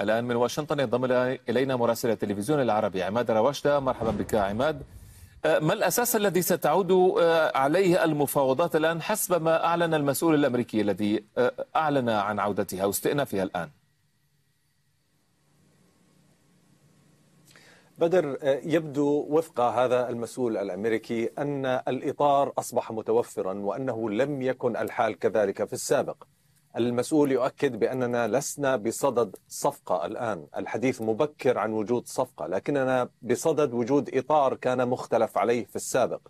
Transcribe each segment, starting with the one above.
الآن من واشنطن ينضم إلينا مراسل التلفزيون العربي عماد رواشدة مرحبا بك عماد آه، ما الأساس الذي ستعود آه، عليه المفاوضات الآن حسب ما أعلن المسؤول الأمريكي الذي آه، أعلن عن عودتها واستئنافها الآن بدر يبدو وفق هذا المسؤول الامريكي ان الاطار اصبح متوفرا وانه لم يكن الحال كذلك في السابق. المسؤول يؤكد باننا لسنا بصدد صفقه الان، الحديث مبكر عن وجود صفقه، لكننا بصدد وجود اطار كان مختلف عليه في السابق،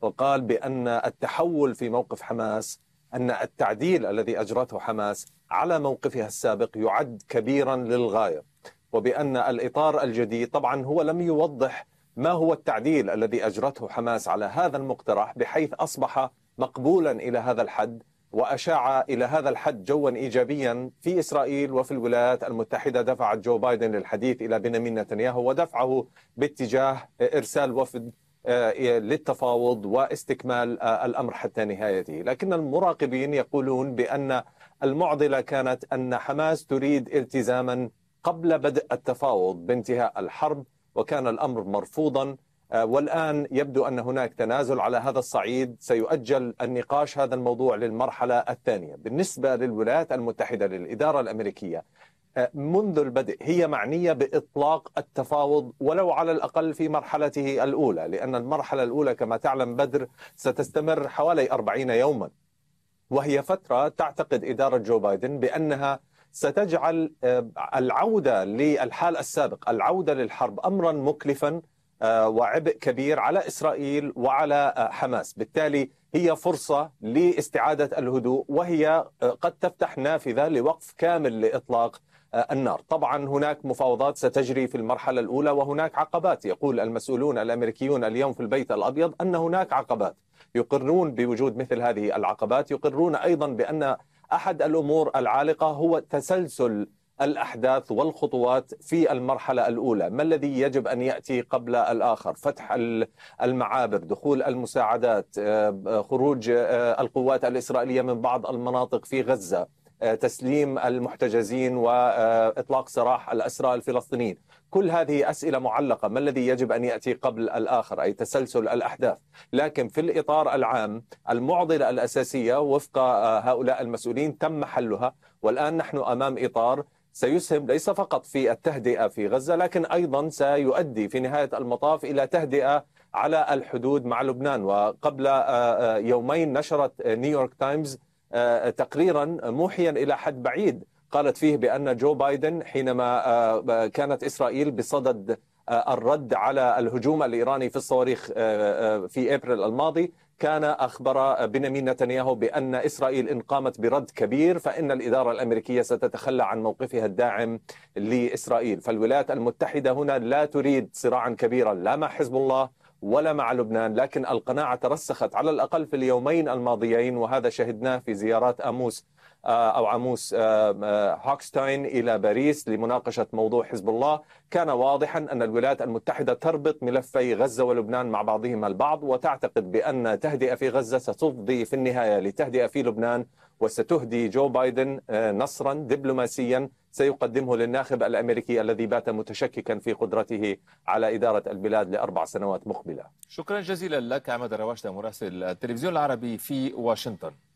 وقال بان التحول في موقف حماس ان التعديل الذي اجرته حماس على موقفها السابق يعد كبيرا للغايه، وبان الاطار الجديد طبعا هو لم يوضح ما هو التعديل الذي اجرته حماس على هذا المقترح بحيث اصبح مقبولا الى هذا الحد وأشاع إلى هذا الحد جوا إيجابيا في إسرائيل وفي الولايات المتحدة دفعت جو بايدن للحديث إلى بنيامين نتنياهو ودفعه باتجاه إرسال وفد آه، للتفاوض واستكمال آه، الأمر حتى نهايته لكن المراقبين يقولون بأن المعضلة كانت أن حماس تريد التزاما قبل بدء التفاوض بانتهاء الحرب وكان الأمر مرفوضا آه، والآن يبدو أن هناك تنازل على هذا الصعيد سيؤجل النقاش هذا الموضوع للمرحلة الثانية بالنسبة للولايات المتحدة للإدارة الأمريكية آه، منذ البدء هي معنية بإطلاق التفاوض ولو على الأقل في مرحلته الأولى لأن المرحلة الأولى كما تعلم بدر ستستمر حوالي 40 يوما وهي فترة تعتقد إدارة جو بايدن بأنها ستجعل آه، العودة للحال السابق العودة للحرب أمرا مكلفا آه، وعبء كبير على إسرائيل وعلى آه، حماس بالتالي هي فرصة لاستعادة الهدوء وهي آه، قد تفتح نافذة لوقف كامل لإطلاق النار طبعا هناك مفاوضات ستجري في المرحلة الأولى وهناك عقبات يقول المسؤولون الأمريكيون اليوم في البيت الأبيض أن هناك عقبات يقرون بوجود مثل هذه العقبات يقرون أيضا بأن أحد الأمور العالقة هو تسلسل الأحداث والخطوات في المرحلة الأولى ما الذي يجب أن يأتي قبل الآخر فتح المعابر دخول المساعدات آه، خروج آه، القوات الإسرائيلية من بعض المناطق في غزة آه، تسليم المحتجزين وإطلاق سراح الأسرى الفلسطينيين كل هذه أسئلة معلقة ما الذي يجب أن يأتي قبل الآخر أي تسلسل الأحداث لكن في الإطار العام المعضلة الأساسية وفق هؤلاء المسؤولين تم حلها والآن نحن أمام إطار سيسهم ليس فقط في التهدئة في غزة لكن أيضا سيؤدي في نهاية المطاف إلى تهدئة على الحدود مع لبنان وقبل آه، آه، يومين نشرت نيويورك تايمز آه، تقريرا موحيا إلى حد بعيد قالت فيه بأن جو بايدن حينما كانت إسرائيل بصدد آه، الرد على الهجوم الإيراني في الصواريخ آه، آه، في أبريل الماضي كان أخبر بنيامين نتنياهو بأن إسرائيل إن قامت برد كبير فإن الإدارة الأمريكية ستتخلى عن موقفها الداعم لإسرائيل فالولايات المتحدة هنا لا تريد صراعا كبيرا لا مع حزب الله ولا مع لبنان لكن القناعة ترسخت على الأقل في اليومين الماضيين وهذا شهدناه في زيارات أموس آه، أو عموس آه، آه، هوكستاين إلى باريس لمناقشة موضوع حزب الله كان واضحا أن الولايات المتحدة تربط ملفي غزة ولبنان مع بعضهما البعض وتعتقد بأن تهدئة في غزة ستفضي في النهاية لتهدئة في لبنان وستهدي جو بايدن نصرا دبلوماسيا سيقدمه للناخب الامريكي الذي بات متشككا في قدرته على اداره البلاد لاربع سنوات مقبله. شكرا جزيلا لك عمد رواشه مراسل التلفزيون العربي في واشنطن.